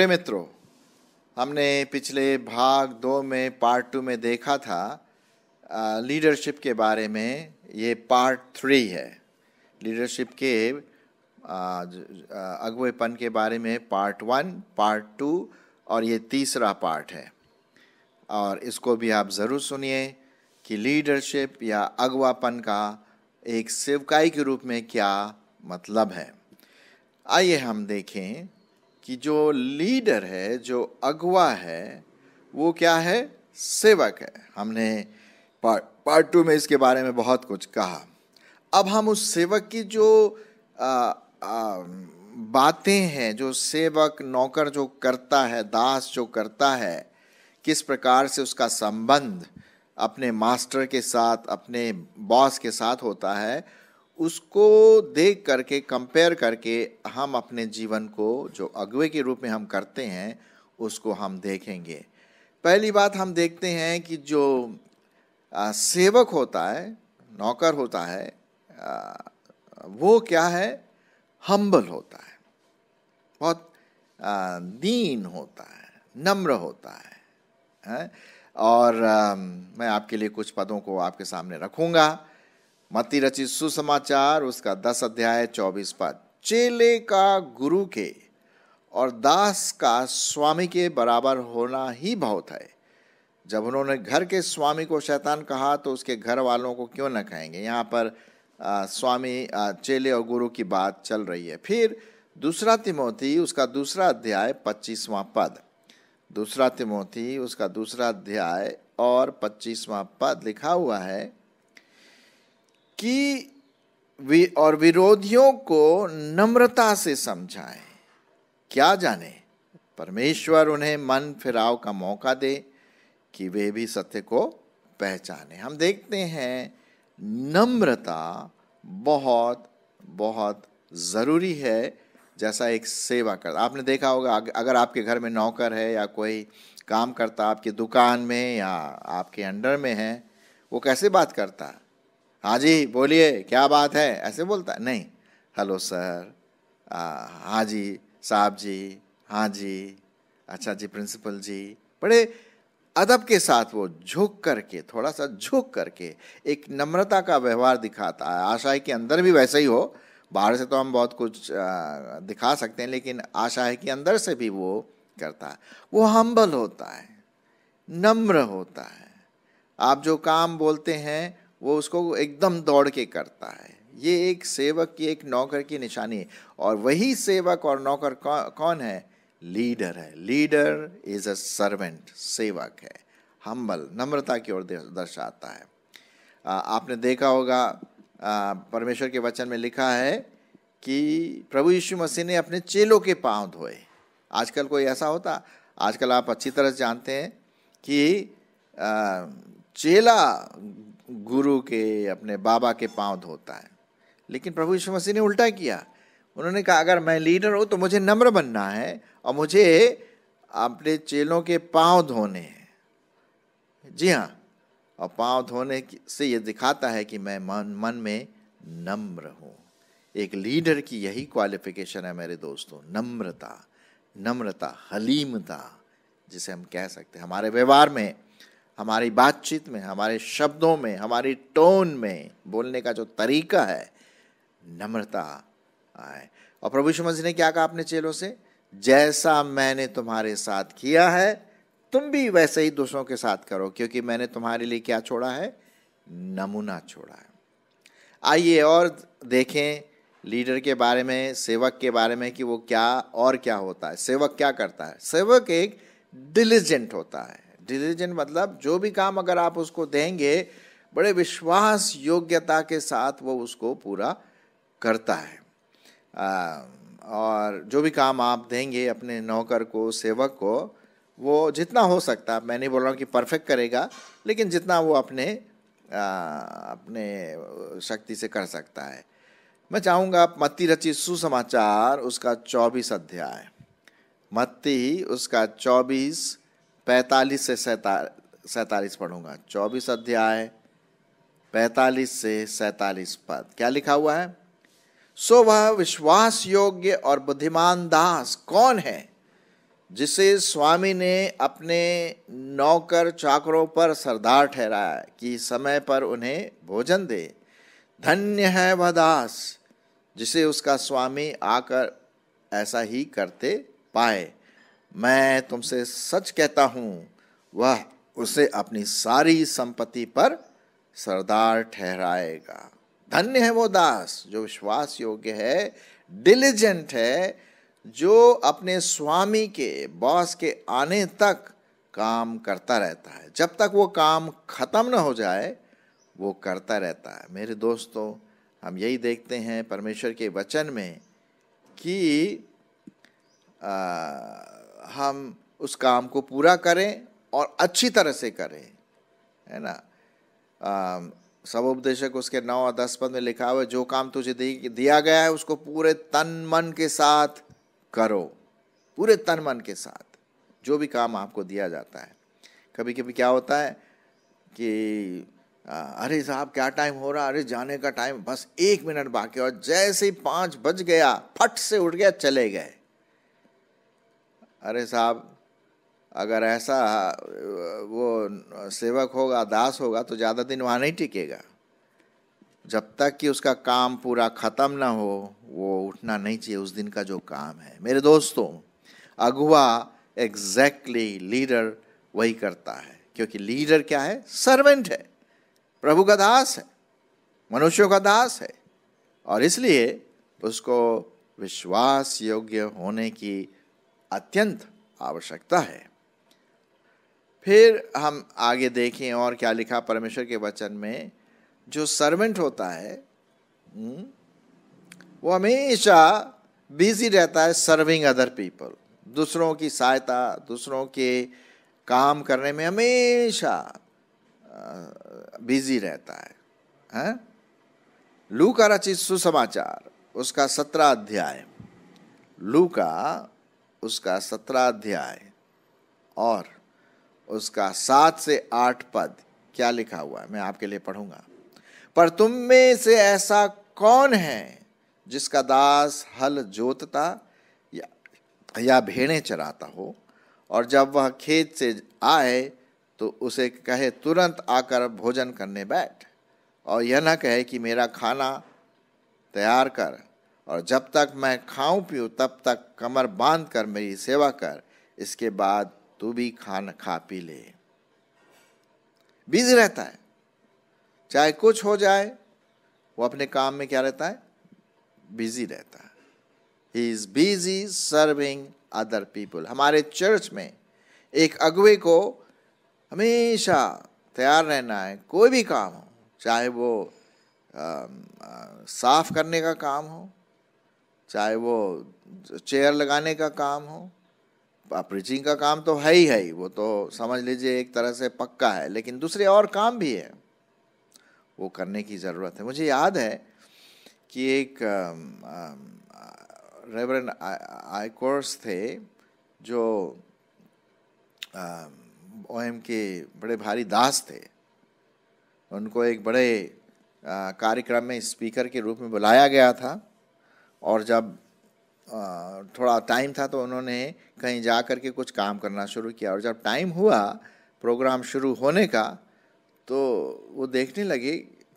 Pray मित्रों हमने पिछले भाग दो में पार्ट टू में देखा था लीडरशिप के बारे में ये पार्ट थ्री है लीडरशिप के अगुएपन के बारे में पार्ट वन पार्ट टू और ये तीसरा पार्ट है और इसको भी आप ज़रूर सुनिए कि लीडरशिप या अगवापन का एक सेवकाई के रूप में क्या मतलब है आइए हम देखें कि जो लीडर है जो अगवा है वो क्या है सेवक है हमने पार्ट पार्ट टू में इसके बारे में बहुत कुछ कहा अब हम उस सेवक की जो बातें हैं जो सेवक नौकर जो करता है दास जो करता है किस प्रकार से उसका संबंध अपने मास्टर के साथ अपने बॉस के साथ होता है उसको देख करके कंपेयर करके हम अपने जीवन को जो अगवे के रूप में हम करते हैं उसको हम देखेंगे पहली बात हम देखते हैं कि जो आ, सेवक होता है नौकर होता है आ, वो क्या है हम्बल होता है बहुत आ, दीन होता है नम्र होता है, है? और आ, मैं आपके लिए कुछ पदों को आपके सामने रखूँगा मती रचित सुसमाचार उसका दस अध्याय चौबीस पद चेले का गुरु के और दास का स्वामी के बराबर होना ही बहुत है जब उन्होंने घर के स्वामी को शैतान कहा तो उसके घर वालों को क्यों न कहेंगे यहाँ पर आ, स्वामी आ, चेले और गुरु की बात चल रही है फिर दूसरा तिमोथी उसका दूसरा अध्याय पच्चीसवां पद दूसरा तिमोथी उसका दूसरा अध्याय और पच्चीसवां पद लिखा हुआ है कि वि, और विरोधियों को नम्रता से समझाएं क्या जाने परमेश्वर उन्हें मन फिराव का मौका दे कि वे भी सत्य को पहचाने हम देखते हैं नम्रता बहुत बहुत ज़रूरी है जैसा एक सेवा कर आपने देखा होगा अगर आपके घर में नौकर है या कोई काम करता आपकी दुकान में या आपके अंडर में है वो कैसे बात करता है हाँ जी बोलिए क्या बात है ऐसे बोलता है नहीं हेलो सर हाँ जी साहब जी हाँ जी अच्छा जी प्रिंसिपल जी बड़े अदब के साथ वो झुक करके थोड़ा सा झुक करके एक नम्रता का व्यवहार दिखाता है आशा है कि अंदर भी वैसा ही हो बाहर से तो हम बहुत कुछ दिखा सकते हैं लेकिन आशा है कि अंदर से भी वो करता है वो हम्बल होता है नम्र होता है आप जो काम बोलते हैं वो उसको एकदम दौड़ के करता है ये एक सेवक की एक नौकर की निशानी है और वही सेवक और नौकर कौन है लीडर है लीडर इज अ सर्वेंट सेवक है हम्बल नम्रता की ओर दर्शाता है आपने देखा होगा परमेश्वर के वचन में लिखा है कि प्रभु यीशु मसीह ने अपने चेलों के पांव धोए आजकल कोई ऐसा होता आजकल आप अच्छी तरह जानते हैं कि चेला गुरु के अपने बाबा के पांव धोता है लेकिन प्रभु यीशु मसीह ने उल्टा किया उन्होंने कहा अगर मैं लीडर हूँ तो मुझे नम्र बनना है और मुझे अपने चेलों के पांव धोने हैं जी हाँ और पांव धोने से ये दिखाता है कि मैं मन मन में नम्र हूँ एक लीडर की यही क्वालिफिकेशन है मेरे दोस्तों नम्रता नम्रता हलीमता जिसे हम कह सकते हैं हमारे व्यवहार में हमारी बातचीत में हमारे शब्दों में हमारी टोन में बोलने का जो तरीका है नम्रता आए और प्रभु यीशु मसीह ने क्या कहा अपने चेलों से जैसा मैंने तुम्हारे साथ किया है तुम भी वैसे ही दूसरों के साथ करो क्योंकि मैंने तुम्हारे लिए क्या छोड़ा है नमूना छोड़ा है आइए और देखें लीडर के बारे में सेवक के बारे में कि वो क्या और क्या होता है सेवक क्या करता है सेवक एक डिलीजेंट होता है डिलीजेंट मतलब जो भी काम अगर आप उसको देंगे बड़े विश्वास योग्यता के साथ वो उसको पूरा करता है आ, और जो भी काम आप देंगे अपने नौकर को सेवक को वो जितना हो सकता है मैं नहीं बोल रहा हूँ कि परफेक्ट करेगा लेकिन जितना वो अपने आ, अपने शक्ति से कर सकता है मैं चाहूँगा आप मत्ती रची सुसमाचार उसका चौबीस अध्याय मत्ती उसका चौबीस पैंतालीस से सैतालीस पढ़ूंगा चौबीस अध्याय पैतालीस से सैतालीस पद क्या लिखा हुआ है सो वह विश्वास योग्य और बुद्धिमान दास कौन है जिसे स्वामी ने अपने नौकर चाकरों पर सरदार ठहराया कि समय पर उन्हें भोजन दे धन्य है वह दास जिसे उसका स्वामी आकर ऐसा ही करते पाए मैं तुमसे सच कहता हूँ वह उसे अपनी सारी संपत्ति पर सरदार ठहराएगा धन्य है वो दास जो विश्वास योग्य है डिलीजेंट है जो अपने स्वामी के बॉस के आने तक काम करता रहता है जब तक वो काम ख़त्म ना हो जाए वो करता रहता है मेरे दोस्तों हम यही देखते हैं परमेश्वर के वचन में कि आ, हम उस काम को पूरा करें और अच्छी तरह से करें है ना सब उपदेशक उसके नौ और दस पद में लिखा हुआ है जो काम तुझे दिया गया है उसको पूरे तन मन के साथ करो पूरे तन मन के साथ जो भी काम आपको दिया जाता है कभी कभी क्या होता है कि अरे साहब क्या टाइम हो रहा अरे जाने का टाइम बस एक मिनट बाकी और जैसे ही पाँच बज गया फट से उठ गया चले गए अरे साहब अगर ऐसा वो सेवक होगा दास होगा तो ज़्यादा दिन वहाँ नहीं टिकेगा जब तक कि उसका काम पूरा ख़त्म ना हो वो उठना नहीं चाहिए उस दिन का जो काम है मेरे दोस्तों अगुआ एग्जैक्टली लीडर वही करता है क्योंकि लीडर क्या है सर्वेंट है प्रभु का दास है मनुष्यों का दास है और इसलिए उसको विश्वास योग्य होने की अत्यंत आवश्यकता है फिर हम आगे देखें और क्या लिखा परमेश्वर के वचन में जो सर्वेंट होता है हम्म, वो हमेशा बिजी रहता है सर्विंग अदर पीपल दूसरों की सहायता दूसरों के काम करने में हमेशा बिजी रहता है हैं लू का रचित सुसमाचार उसका सत्रह अध्याय लू का उसका सत्रह अध्याय और उसका सात से आठ पद क्या लिखा हुआ है मैं आपके लिए पढ़ूंगा पर तुम में से ऐसा कौन है जिसका दास हल जोतता या, या भेड़ें चराता हो और जब वह खेत से आए तो उसे कहे तुरंत आकर भोजन करने बैठ और यह न कहे कि मेरा खाना तैयार कर और जब तक मैं खाऊं पीऊं तब तक कमर बांध कर मेरी सेवा कर इसके बाद तू भी खान खा पी ले बिजी रहता है चाहे कुछ हो जाए वो अपने काम में क्या रहता है बिजी रहता है he is busy serving other people हमारे चर्च में एक अगुए को हमेशा तैयार रहना है कोई भी काम हो चाहे वो आ, आ, साफ करने का काम हो चाहे वो चेयर लगाने का काम हो प्रीचिंग का काम तो है ही है वो तो समझ लीजिए एक तरह से पक्का है लेकिन दूसरे और काम भी है वो करने की ज़रूरत है मुझे याद है कि एक रेवर आईकोर्स थे जो ओ एम के बड़े भारी दास थे उनको एक बड़े कार्यक्रम में स्पीकर के रूप में बुलाया गया था और जब थोड़ा टाइम था तो उन्होंने कहीं जा कर के कुछ काम करना शुरू किया और जब टाइम हुआ प्रोग्राम शुरू होने का तो वो देखने लगे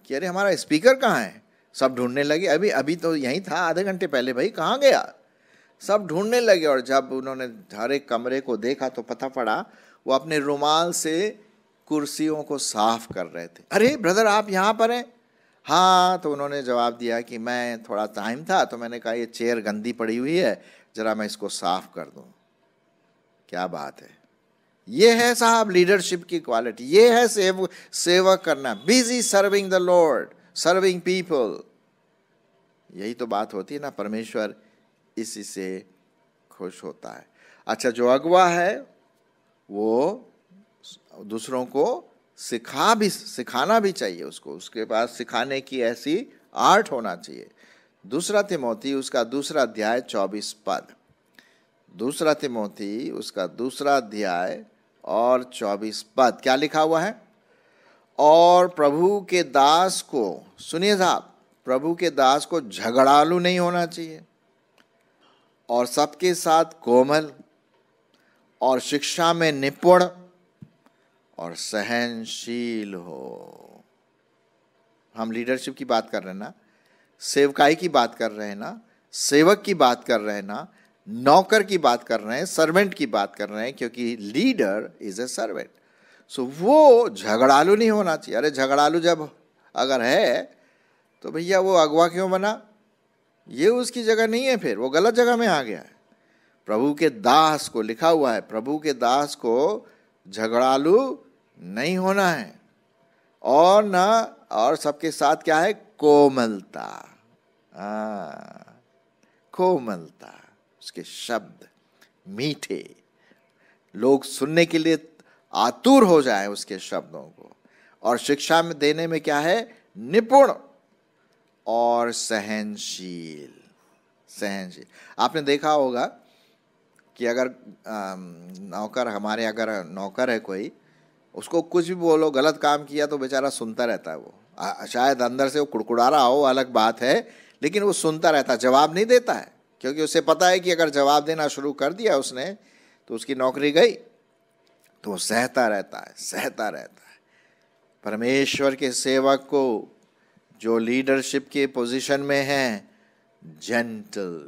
कि अरे हमारा स्पीकर कहाँ है सब ढूंढने लगे अभी अभी तो यहीं था आधे घंटे पहले भाई कहाँ गया सब ढूंढने लगे और जब उन्होंने हर एक कमरे को देखा तो पता पड़ा वो अपने रुमाल से कुर्सियों को साफ कर रहे थे अरे ब्रदर आप यहाँ पर हैं हाँ तो उन्होंने जवाब दिया कि मैं थोड़ा टाइम था तो मैंने कहा ये चेयर गंदी पड़ी हुई है ज़रा मैं इसको साफ कर दूँ क्या बात है ये है साहब लीडरशिप की क्वालिटी ये है सेव सेवा करना busy serving the lord serving people यही तो बात होती है ना परमेश्वर इसी से खुश होता है अच्छा जो अगवा है वो दूसरों को सिखा भी सिखाना भी चाहिए उसको उसके पास सिखाने की ऐसी आर्ट होना चाहिए दूसरा तिमोती उसका दूसरा अध्याय चौबीस पद दूसरा तिमोती उसका दूसरा अध्याय और चौबीस पद क्या लिखा हुआ है और प्रभु के दास को सुनिए साहब प्रभु के दास को झगड़ालू नहीं होना चाहिए और सबके साथ कोमल और शिक्षा में निपुण और सहनशील हो हम लीडरशिप की बात कर रहे हैं ना सेवकाई की बात कर रहे हैं ना सेवक की बात कर रहे हैं ना नौकर की बात कर रहे हैं सर्वेंट की बात कर रहे हैं क्योंकि leader is a servant so वो झगड़ालू नहीं होना चाहिए अरे झगड़ालू जब अगर है तो भैया वो अगवा क्यों बना ये उसकी जगह नहीं है फिर वो गलत जगह में आ गया है प्रभु के दास को लिखा हुआ है प्रभु के दास को झगड़ालू नहीं होना है और ना और सबके साथ क्या है कोमलता हाँ, कोमलता उसके शब्द मीठे लोग सुनने के लिए आतुर हो जाए उसके शब्दों को और शिक्षा में देने में क्या है निपुण और सहनशील सहनशील आपने देखा होगा कि अगर नौकर हमारे अगर नौकर है कोई उसको कुछ भी बोलो गलत काम किया तो बेचारा सुनता रहता है वो आ, शायद अंदर से वो कुड़कुड़ा रहा हो अलग बात है लेकिन वो सुनता रहता है जवाब नहीं देता है क्योंकि उसे पता है कि अगर जवाब देना शुरू कर दिया उसने तो उसकी नौकरी गई तो वो सहता रहता है सहता रहता है परमेश्वर के सेवक को जो लीडरशिप के पोजीशन में है जेंटल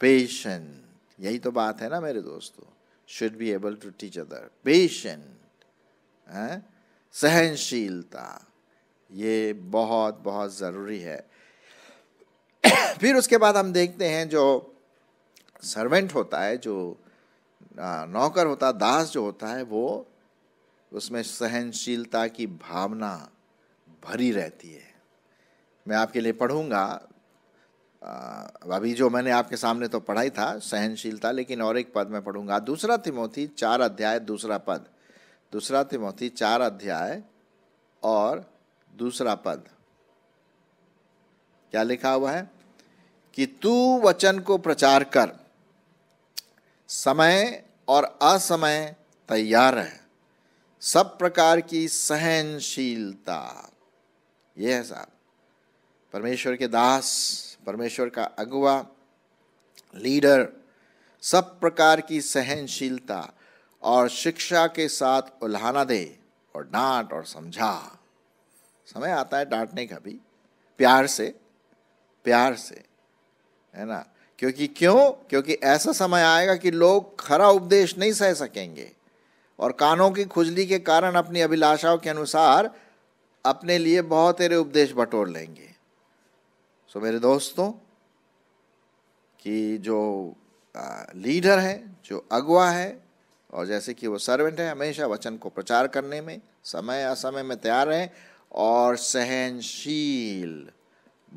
पेशेंट यही तो बात है ना मेरे दोस्तों should be able to teach other patient सहनशीलता ये बहुत बहुत ज़रूरी है फिर उसके बाद हम देखते हैं जो सर्वेंट होता है जो नौकर होता है दास जो होता है वो उसमें सहनशीलता की भावना भरी रहती है मैं आपके लिए पढ़ूंगा अभी जो मैंने आपके सामने तो पढ़ाई था सहनशीलता लेकिन और एक पद में पढ़ूंगा दूसरा तिमोथी चार अध्याय दूसरा पद दूसरा तिमोथी चार अध्याय और दूसरा पद क्या लिखा हुआ है कि तू वचन को प्रचार कर समय और असमय तैयार है सब प्रकार की सहनशीलता यह है साहब परमेश्वर के दास परमेश्वर का अगुवा लीडर सब प्रकार की सहनशीलता और शिक्षा के साथ उल्हाना दे और डांट और समझा समय आता है डांटने का भी प्यार से प्यार से है ना क्योंकि क्यों क्योंकि ऐसा समय आएगा कि लोग खरा उपदेश नहीं सह सकेंगे और कानों की खुजली के कारण अपनी अभिलाषाओं के अनुसार अपने लिए बहुत तेरे उपदेश बटोर लेंगे सो मेरे दोस्तों कि जो लीडर है जो अगुआ है और जैसे कि वो सर्वेंट है हमेशा वचन को प्रचार करने में समय असमय में तैयार रहें और सहनशील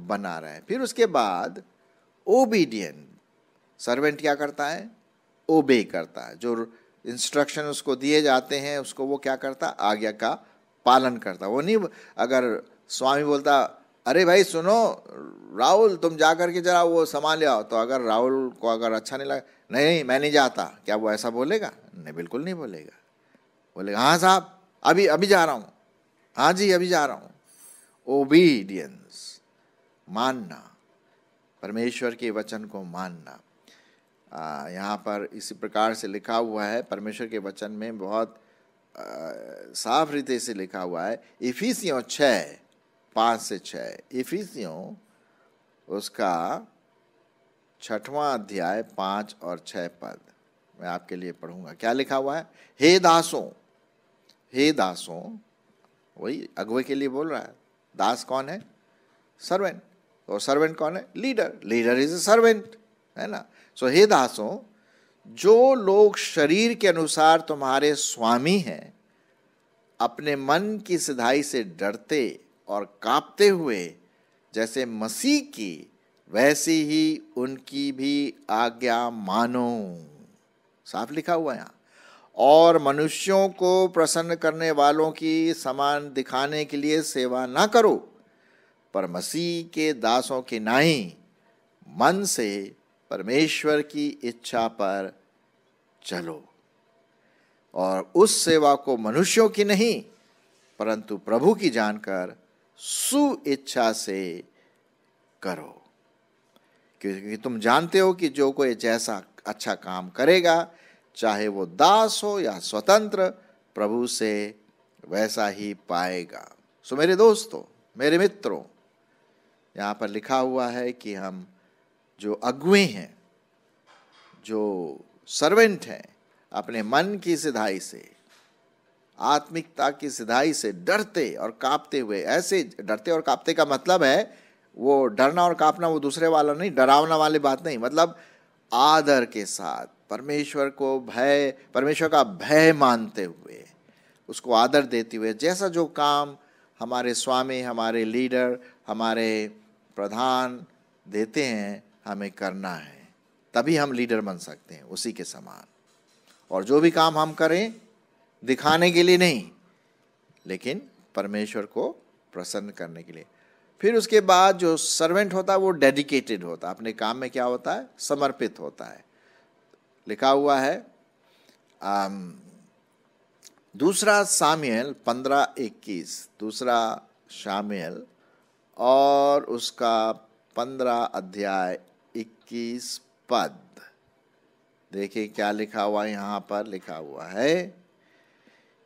बना रहे फिर उसके बाद ओबीडियन सर्वेंट क्या करता है ओबे करता है जो इंस्ट्रक्शन उसको दिए जाते हैं उसको वो क्या करता आज्ञा का पालन करता वो नहीं अगर स्वामी बोलता अरे भाई सुनो राहुल तुम जा कर के जरा वो सामान ले आओ तो अगर राहुल को अगर अच्छा नहीं लगा नहीं मैं नहीं जाता क्या वो ऐसा बोलेगा नहीं बिल्कुल नहीं बोलेगा बोलेगा हाँ साहब अभी अभी जा रहा हूँ हाँ जी अभी जा रहा हूँ ओबीडियंस मानना परमेश्वर के वचन को मानना यहाँ पर इसी प्रकार से लिखा हुआ है परमेश्वर के वचन में बहुत आ, साफ रीते से लिखा हुआ है इफिसियों छः पाँच से छः इफिसियों उसका छठवां अध्याय पाँच और छः पद मैं आपके लिए पढ़ूंगा क्या लिखा हुआ है हे दासों हे दासों वही अगवे के लिए बोल रहा है दास कौन है सर्वेंट और तो सर्वेंट कौन है leader leader is a servant है ना सो so, हे दासों जो लोग शरीर के अनुसार तुम्हारे स्वामी हैं अपने मन की सिधाई से डरते और कांपते हुए जैसे मसीह की वैसी ही उनकी भी आज्ञा मानो साफ लिखा हुआ यहाँ और मनुष्यों को प्रसन्न करने वालों की समान दिखाने के लिए सेवा ना करो पर मसीह के दासों की नाई मन से परमेश्वर की इच्छा पर चलो और उस सेवा को मनुष्यों की नहीं परंतु प्रभु की जानकर सुइच्छा से करो क्योंकि तुम जानते हो कि जो कोई जैसा अच्छा काम करेगा चाहे वो दास हो या स्वतंत्र प्रभु से वैसा ही पाएगा सो मेरे दोस्तों मेरे मित्रों यहाँ पर लिखा हुआ है कि हम जो अगुए हैं जो सर्वेंट हैं अपने मन की सिधाई से आत्मिकता की सिधाई से डरते और कांपते हुए ऐसे डरते और कांपते का मतलब है वो डरना और कांपना वो दूसरे वाला नहीं डरावना वाली बात नहीं मतलब आदर के साथ परमेश्वर को भय परमेश्वर का भय मानते हुए उसको आदर देते हुए जैसा जो काम हमारे स्वामी हमारे लीडर हमारे प्रधान देते हैं हमें करना है तभी हम लीडर बन सकते हैं उसी के समान और जो भी काम हम करें दिखाने के लिए नहीं लेकिन परमेश्वर को प्रसन्न करने के लिए फिर उसके बाद जो सर्वेंट होता है वो डेडिकेटेड होता है अपने काम में क्या होता है समर्पित होता है लिखा हुआ है आम, um, दूसरा शामियल पंद्रह इक्कीस दूसरा शामियल और उसका पंद्रह अध्याय इक्कीस पद देखिए क्या लिखा हुआ यहाँ पर लिखा हुआ है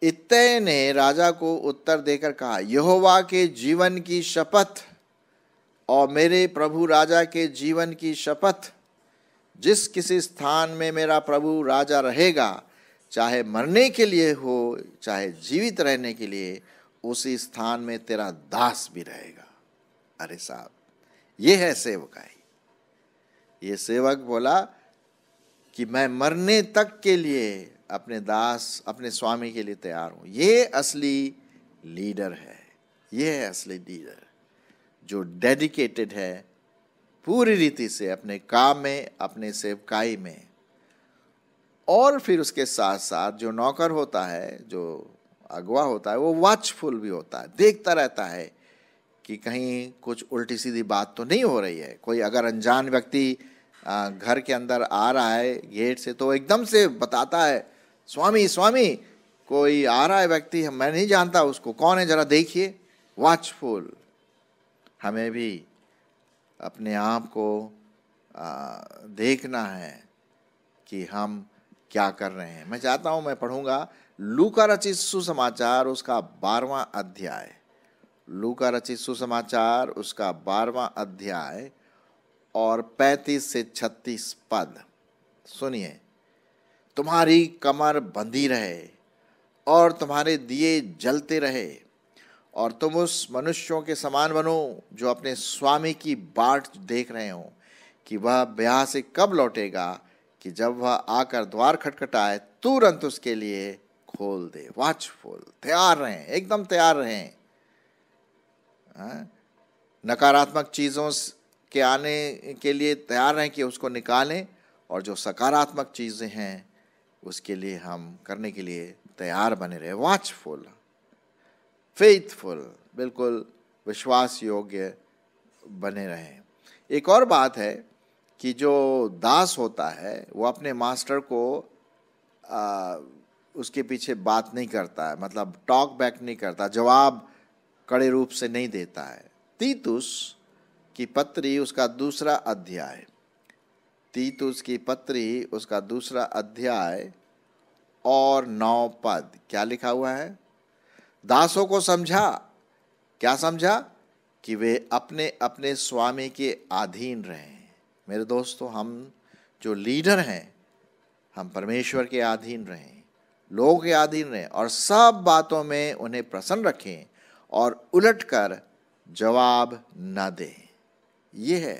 इतय ने राजा को उत्तर देकर कहा यहोवा के जीवन की शपथ और मेरे प्रभु राजा के जीवन की शपथ जिस किसी स्थान में मेरा प्रभु राजा रहेगा चाहे मरने के लिए हो चाहे जीवित रहने के लिए उसी स्थान में तेरा दास भी रहेगा अरे साहब ये है सेवकाई ये सेवक बोला कि मैं मरने तक के लिए अपने दास अपने स्वामी के लिए तैयार हूँ ये असली लीडर है ये है असली लीडर जो डेडिकेटेड है पूरी रीति से अपने काम में अपने सेवकाई में और फिर उसके साथ साथ जो नौकर होता है जो अगवा होता है वो वॉचफुल भी होता है देखता रहता है कि कहीं कुछ उल्टी सीधी बात तो नहीं हो रही है कोई अगर अनजान व्यक्ति घर के अंदर आ रहा है गेट से तो एकदम से बताता है स्वामी स्वामी कोई आ रहा है व्यक्ति मैं नहीं जानता उसको कौन है जरा देखिए वॉचफुल हमें भी अपने आप को आ, देखना है कि हम क्या कर रहे हैं मैं चाहता हूं मैं पढ़ूंगा लूका रचित सुसमाचार उसका बारवा अध्याय लूका रचित सुसमाचार उसका बारवा अध्याय और पैंतीस से छत्तीस पद सुनिए तुम्हारी कमर बंधी रहे और तुम्हारे दिए जलते रहे और तुम उस मनुष्यों के समान बनो जो अपने स्वामी की बाट देख रहे हो कि वह ब्याह से कब लौटेगा कि जब वह आकर द्वार खटखटाए तुरंत उसके लिए खोल दे वॉचफुल तैयार रहें एकदम तैयार रहें हाँ? नकारात्मक चीज़ों के आने के लिए तैयार रहें कि उसको निकालें और जो सकारात्मक चीज़ें हैं उसके लिए हम करने के लिए तैयार बने रहे वॉचफुल फेथफुल बिल्कुल विश्वास योग्य बने रहे एक और बात है कि जो दास होता है वो अपने मास्टर को आ, उसके पीछे बात नहीं करता है मतलब टॉक बैक नहीं करता जवाब कड़े रूप से नहीं देता है तीतुस की पत्री उसका दूसरा अध्याय तीतुस की पत्री उसका दूसरा अध्याय और नौ पद क्या लिखा हुआ है दासों को समझा क्या समझा कि वे अपने अपने स्वामी के अधीन रहें मेरे दोस्तों हम जो लीडर हैं हम परमेश्वर के अधीन रहें लोगों के अधीन रहें और सब बातों में उन्हें प्रसन्न रखें और उलट कर जवाब न दें ये है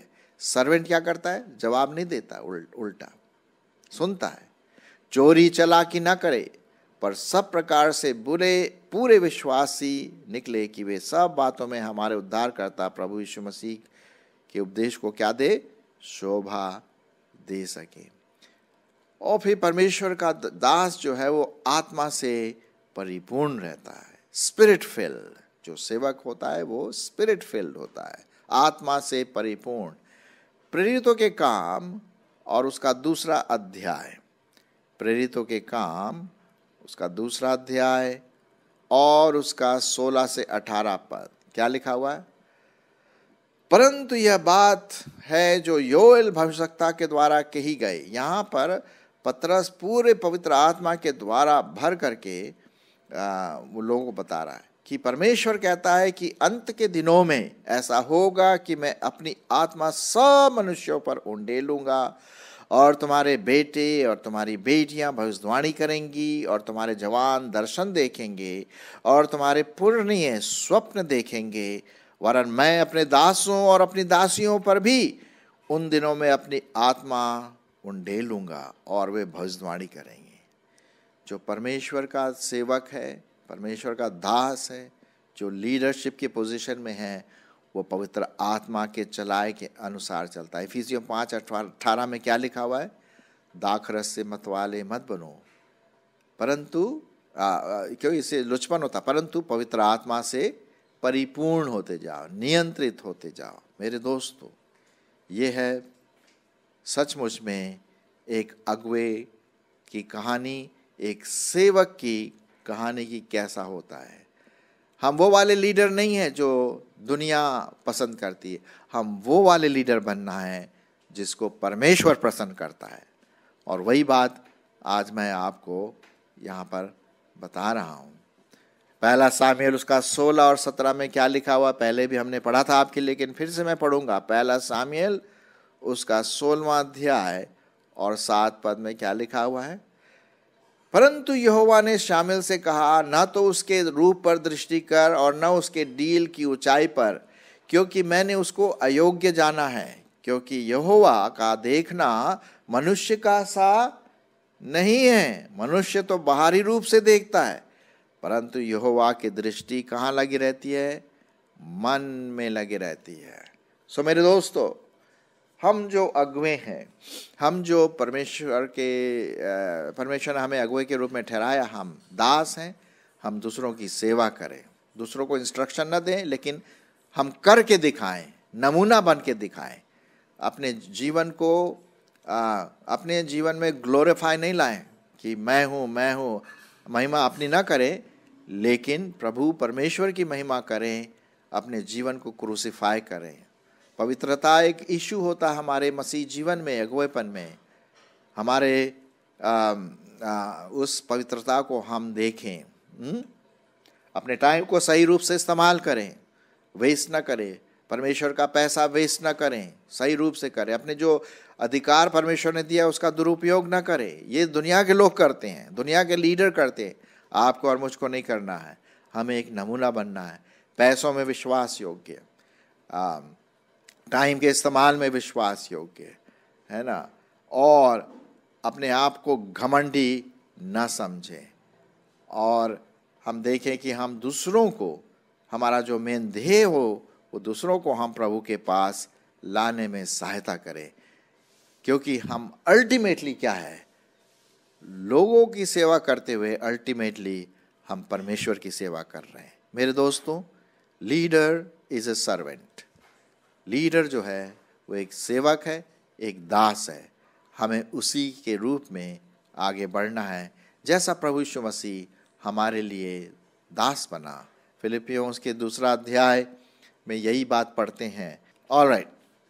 सर्वेंट क्या करता है जवाब नहीं देता उल्टा सुनता है चोरी चला कि ना करे पर सब प्रकार से बुरे पूरे विश्वासी निकले कि वे सब बातों में हमारे उद्धार करता प्रभु यीशु मसीह के उपदेश को क्या दे शोभा दे सके और फिर परमेश्वर का दास जो है वो आत्मा से परिपूर्ण रहता है स्पिरिट फिल्ड जो सेवक होता है वो स्पिरिट फिल्ड होता है आत्मा से परिपूर्ण प्रेरितों के काम और उसका दूसरा अध्याय प्रेरितों के काम उसका दूसरा अध्याय और उसका 16 से 18 पद क्या लिखा हुआ है परंतु यह बात है जो योल भविष्यता के द्वारा कही गई यहाँ पर पतरस पूरे पवित्र आत्मा के द्वारा भर करके आ, वो लोगों को बता रहा है कि परमेश्वर कहता है कि अंत के दिनों में ऐसा होगा कि मैं अपनी आत्मा सब मनुष्यों पर ऊंडे लूँगा और तुम्हारे बेटे और तुम्हारी बेटियां भविष्यवाणी करेंगी और तुम्हारे जवान दर्शन देखेंगे और तुम्हारे पूर्णीय स्वप्न देखेंगे वरन मैं अपने दासों और अपनी दासियों पर भी उन दिनों में अपनी आत्मा ऊंडे लूँगा और वे भविष्यवाणी करेंगे जो परमेश्वर का सेवक है परमेश्वर का दास है जो लीडरशिप की पोजीशन में है वो पवित्र आत्मा के चलाए के अनुसार चलता है फीसियो पाँच अठारह में क्या लिखा हुआ है दाखरस से मतवाले मत बनो परंतु क्यों इसे लुचपन होता परंतु पवित्र आत्मा से परिपूर्ण होते जाओ नियंत्रित होते जाओ मेरे दोस्तों ये है सचमुच में एक अगवे की कहानी एक सेवक की कहानी की कैसा होता है हम वो वाले लीडर नहीं हैं जो दुनिया पसंद करती है हम वो वाले लीडर बनना है जिसको परमेश्वर प्रसन्न करता है और वही बात आज मैं आपको यहाँ पर बता रहा हूँ पहला सामियल उसका सोलह और सत्रह में क्या लिखा हुआ पहले भी हमने पढ़ा था आपके लेकिन फिर से मैं पढ़ूंगा पहला सामियल उसका सोलवा अध्याय और सात पद में क्या लिखा हुआ है परंतु यहोवा ने शामिल से कहा न तो उसके रूप पर दृष्टि कर और न उसके डील की ऊंचाई पर क्योंकि मैंने उसको अयोग्य जाना है क्योंकि यहोवा का देखना मनुष्य का सा नहीं है मनुष्य तो बाहरी रूप से देखता है परंतु यहोवा की दृष्टि कहाँ लगी रहती है मन में लगी रहती है सो मेरे दोस्तों हम जो अगुए हैं हम जो परमेश्वर के परमेश्वर ने हमें अगुए के रूप में ठहराया हम दास हैं हम दूसरों की सेवा करें दूसरों को इंस्ट्रक्शन न दें लेकिन हम करके दिखाएं नमूना बन के दिखाएं अपने जीवन को आ, अपने जीवन में ग्लोरीफाई नहीं लाएं कि मैं हूँ मैं हूँ महिमा अपनी ना करें लेकिन प्रभु परमेश्वर की महिमा करें अपने जीवन को क्रूसीफाई करें पवित्रता एक इशू होता हमारे मसीह जीवन में अगुएपन में हमारे आ, आ, उस पवित्रता को हम देखें हुँ? हम्म? अपने टाइम को सही रूप से इस्तेमाल करें वेस्ट ना करें परमेश्वर का पैसा वेस्ट ना करें सही रूप से करें अपने जो अधिकार परमेश्वर ने दिया उसका दुरुपयोग ना करें ये दुनिया के लोग करते हैं दुनिया के लीडर करते हैं आपको और मुझको नहीं करना है हमें एक नमूना बनना है पैसों में विश्वास योग्य टाइम के इस्तेमाल में विश्वास योग्य है ना और अपने आप को घमंडी न समझें और हम देखें कि हम दूसरों को हमारा जो मेन ध्येय हो वो दूसरों को हम प्रभु के पास लाने में सहायता करें क्योंकि हम अल्टीमेटली क्या है लोगों की सेवा करते हुए अल्टीमेटली हम परमेश्वर की सेवा कर रहे हैं मेरे दोस्तों leader is a servant leader जो है वो एक सेवक है एक दास है हमें उसी के रूप में आगे बढ़ना है जैसा प्रभु यीशु मसीह हमारे लिए दास बना फिलिपियों के दूसरा अध्याय में यही बात पढ़ते हैं और राइट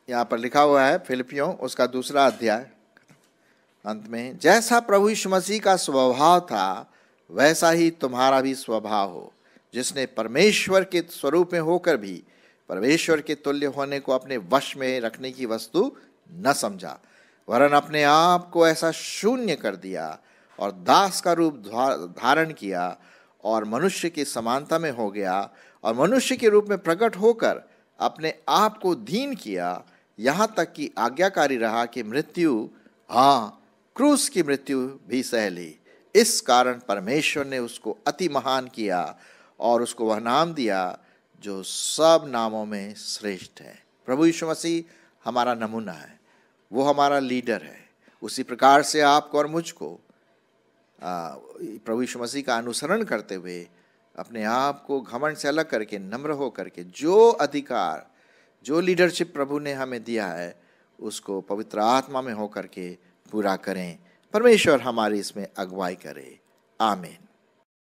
यहाँ पर लिखा हुआ है फिलिपियों उसका दूसरा अध्याय अंत में जैसा प्रभु यीशु मसीह का स्वभाव था वैसा ही तुम्हारा भी स्वभाव हो जिसने परमेश्वर के स्वरूप में होकर भी परमेश्वर के तुल्य होने को अपने वश में रखने की वस्तु न समझा वरन अपने आप को ऐसा शून्य कर दिया और दास का रूप धारण किया और मनुष्य की समानता में हो गया और मनुष्य के रूप में प्रकट होकर अपने आप को दीन किया यहाँ तक कि आज्ञाकारी रहा कि मृत्यु हाँ क्रूस की मृत्यु भी सह ली इस कारण परमेश्वर ने उसको अति महान किया और उसको वह नाम दिया जो सब नामों में श्रेष्ठ है प्रभु यीशु मसीह हमारा नमूना है वो हमारा लीडर है उसी प्रकार से आपको और मुझको प्रभु यीशु मसीह का अनुसरण करते हुए अपने आप को घमंड से अलग करके नम्र हो करके जो अधिकार जो लीडरशिप प्रभु ने हमें दिया है उसको पवित्र आत्मा में होकर के पूरा करें परमेश्वर हमारी इसमें अगुवाई करे आमेन